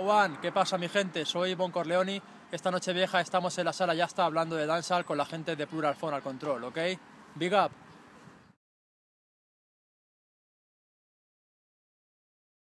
Juan, ¿qué pasa mi gente? Soy Bon Corleoni. Esta noche vieja estamos en la sala ya está hablando de danza con la gente de Plural Phone al control, ¿ok? Big up.